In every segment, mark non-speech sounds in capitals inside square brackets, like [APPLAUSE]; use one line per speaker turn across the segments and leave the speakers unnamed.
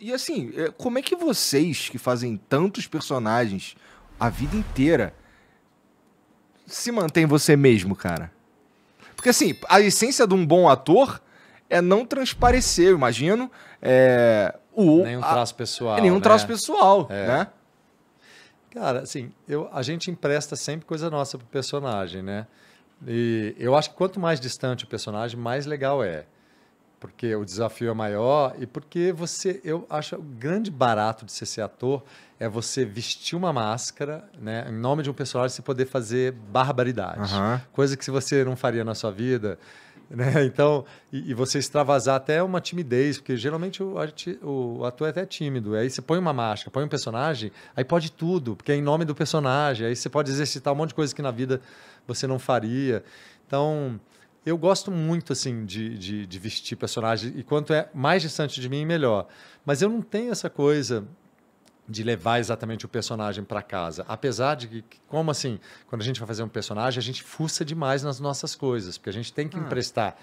E assim, é, como é que vocês que fazem tantos personagens a vida inteira se mantém você mesmo, cara? Porque assim, a essência de um bom ator é não transparecer, imagino, é, o nenhum traço a, pessoal, nenhum né? traço pessoal, é. né? Cara, assim, eu, a gente empresta sempre coisa nossa pro personagem, né? E eu acho que quanto mais distante o personagem, mais legal é porque o desafio é maior e porque você, eu acho o grande barato de ser, ser ator é você vestir uma máscara, né, em nome de um personagem, você poder fazer barbaridade, uhum. coisa que se você não faria na sua vida, [LAUGHS] né? Então, e, e, você extravasar até uma timidez, porque geralmente o, o, ator é até tímido. Aí você põe uma máscara, põe um personagem, aí pode tudo, porque é em nome do personagem. Aí você pode exercitar um monte de coisa que na vida você não faria. Então, eu gosto muito assim de, de, de, vestir personagem e quanto é mais distante de mim melhor mas eu não tenho essa coisa de levar exatamente o personagem para casa apesar de que como assim quando a gente vai fazer um personagem a gente fuça demais nas nossas coisas porque a gente tem que ah. emprestar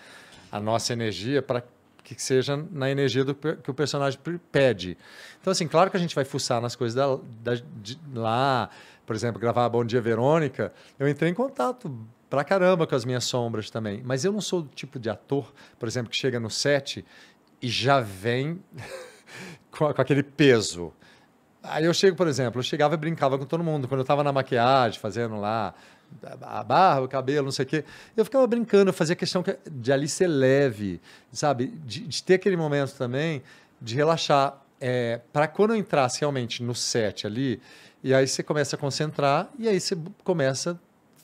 a nossa energia para que seja na energia do que o personagem pede. Então, assim, claro que a gente vai fuçar nas coisas da, da de, lá. Por exemplo, gravar Bom Dia Verônica, eu entrei em contato pra caramba com as minhas sombras também. Mas eu não sou do tipo de ator, por exemplo, que chega no set e já vem [LAUGHS] com, aquele peso. Aí eu chego, por exemplo, eu chegava e brincava com todo mundo. Quando eu estava na maquiagem, fazendo lá a barba, o cabelo, não sei o quê, eu ficava brincando, eu fazia questão de ali ser leve, sabe? De, de ter aquele momento também de relaxar. É, para quando eu entrasse realmente no set ali, e aí você começa a concentrar, e aí você começa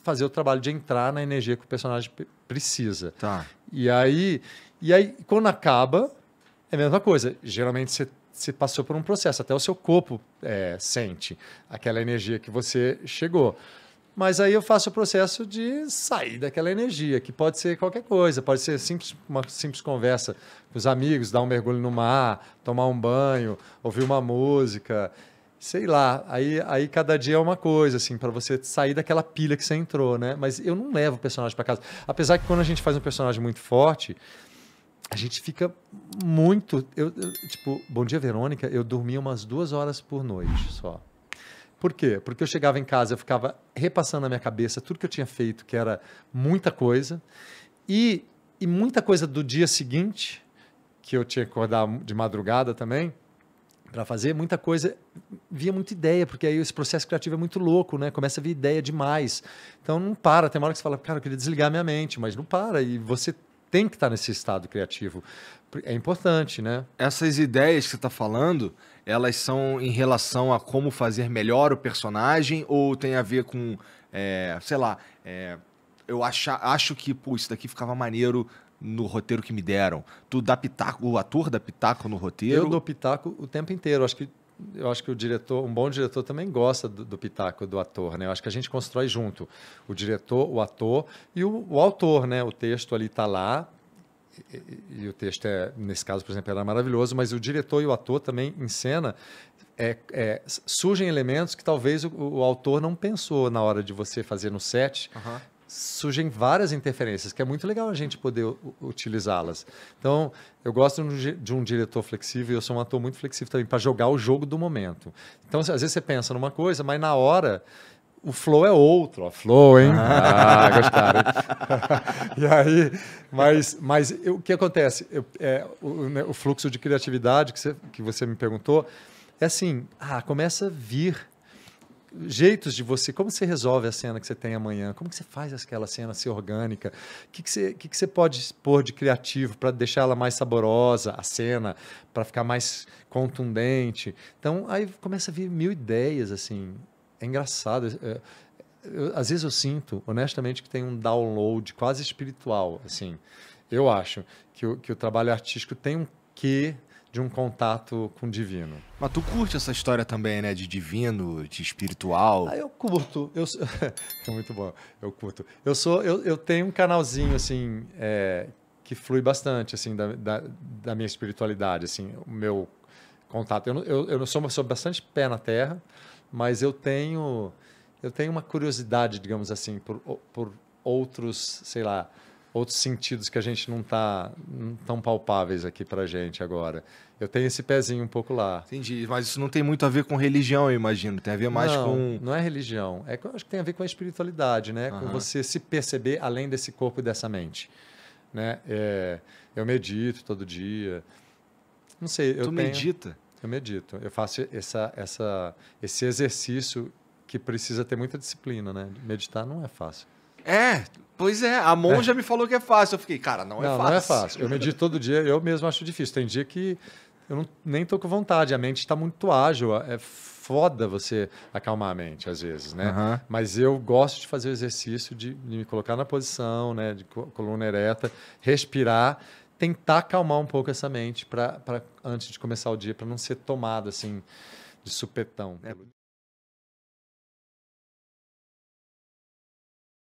fazer o trabalho de entrar na energia que o personagem precisa. Tá. E aí, e aí quando acaba, é a mesma coisa. Geralmente você se passou por um processo, até o seu corpo é, sente aquela energia que você chegou. Mas aí eu faço o processo de sair daquela energia, que pode ser qualquer coisa, pode ser simples, uma simples conversa com os amigos, dar um mergulho no mar, tomar um banho, ouvir uma música sei lá, aí, aí cada dia é uma coisa, assim, para você sair daquela pilha que você entrou, né? Mas eu não levo o personagem para casa. Apesar que quando a gente faz um personagem muito forte, a gente fica muito. Eu, eu, tipo, Bom Dia Verônica, eu dormia umas duas horas por noite só. Por quê? Porque eu chegava em casa, eu ficava repassando na minha cabeça tudo que eu tinha feito, que era muita coisa, e, e muita coisa do dia seguinte, que eu tinha que acordar de madrugada também para fazer muita coisa, via muita ideia, porque aí esse processo criativo é muito louco, né? Começa a vir ideia demais. Então não para, tem uma hora que você fala, cara, eu queria desligar minha mente, mas não para. E você tem que estar tá nesse estado criativo. É importante, né? Essas ideias que você está falando, elas são em relação a como fazer melhor o personagem ou tem a ver com, é, sei lá, é, eu acha, acho que, pô, isso daqui ficava maneiro no roteiro que me deram? Tu dá pitaco, o ator dá pitaco no roteiro? Eu dou pitaco o tempo inteiro. Acho que eu acho que o diretor, um bom diretor também gosta do, do pitaco do ator, né? Eu acho que a gente constrói junto, o diretor, o ator e o, o autor, né? O texto ali está lá, e, e, o texto é, nesse caso, por exemplo, era maravilhoso, mas o diretor e o ator também em cena é, é, surgem elementos que talvez o, o, autor não pensou na hora de você fazer no set. Uhum surgem várias interferências, que é muito legal a gente poder utilizá-las. Então, eu gosto de um diretor flexível, eu sou um ator muito flexível também, para jogar o jogo do momento. Então, às vezes você pensa numa coisa, mas na hora o flow é outro, ó, flow, hein? Ah, [LAUGHS] gostaram. e aí, mas, mas eu, o que acontece? Eu, é, o, né, o, fluxo de criatividade que você, que você me perguntou é assim, ah, começa a vir jeitos de você, como você resolve a cena que você tem amanhã, como que você faz aquela cena ser orgânica, o que, que, você, que, que você pode expor de criativo para deixar ela mais saborosa, a cena, para ficar mais contundente. Então, aí começa a vir mil ideias, assim, é engraçado. É, é, eu, às vezes eu sinto, honestamente, que tem um download quase espiritual, assim. Eu acho que o, que o trabalho artístico tem um quê de um contato com o divino. Mas tu curte essa história também, né? De divino, de espiritual. Ah, eu curto. Eu... [LAUGHS] é muito bom. Eu curto. Eu sou, eu, eu tenho um canalzinho, assim, é, que flui bastante, assim, da, da, da, minha espiritualidade, assim, o meu contato. Eu, eu, eu sou, sou bastante pé na terra, mas eu tenho, eu tenho uma curiosidade, digamos assim, por, por outros, sei lá, outros sentidos que a gente não está hum, tão palpáveis aqui para gente agora. Eu tenho esse pezinho um pouco lá. Entendi, mas isso não tem muito a ver com religião, eu imagino. Tem a ver mais não, com. Não é religião. É, eu acho que tem a ver com a espiritualidade, né? Uhum. Com você se perceber além desse corpo e dessa mente. Né? É, eu medito todo dia. Não sei. Tu eu medita? eu medito. Eu faço essa, essa, esse exercício que precisa ter muita disciplina, né? Meditar não é fácil. É, pois é. A monja é. me falou que é fácil. Eu fiquei, cara, não, é não é fácil. Não é fácil. Eu medito todo dia, eu mesmo acho difícil. Tem dia que eu não, nem tô com vontade, a mente está muito ágil. É foda você acalmar a mente, às vezes, né? Uhum. Mas eu gosto de fazer o exercício de, de me colocar na posição, né? De coluna ereta, respirar tentar acalmar um pouco essa mente para antes de começar o dia, para não ser tomado assim de supetão. É.